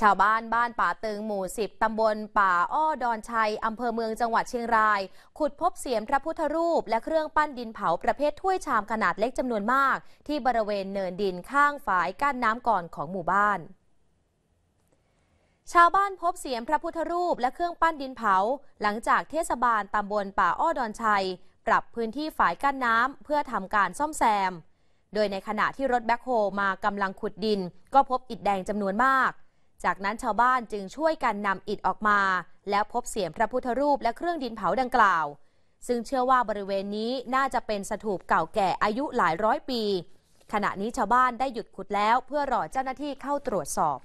ชาวบ้านบ้านป่าตึงหมู่สิบตำบลป่าอ้อดอนชัยอำเภอเมืองจังหวัดเชียงราย ขุดพบเสียมพระพุทธรูป และเครื่องปั้นดินเผาประเภทถ้วยชามขนาดเล็กจำนวนมาก ที่บริเวณเนินดินข้าง ฝายกั้นน้ำก่อนของหมู่บ้าน ชาวบ้านพบเสียมพระพุทธรูปและเครื่องปั้นดินเผา หลังจากเทศบาลตำบลป่าอ้อดอนชัย ปรับพื้นที่ฝายกั้นน้ำเพื่อทำการซ่อมแซม โดยในขณะที่รถแบ็คโฮมากำลังขุดดินก็พบอิฐแดงจำนวนมากจากนั้นชาวบ้านจึงช่วยกันนำอิฐออกมา แล้วพบเสียงพระพุทธรูปและเครื่องดินเผาดังกล่าว ซึ่งเชื่อว่าบริเวณนี้น่าจะเป็นสถูปเก่าแก่อายุหลายร้อยปี ขณะนี้ชาวบ้านได้หยุดขุดแล้วเพื่อรอเจ้าหน้าที่เข้าตรวจสอบ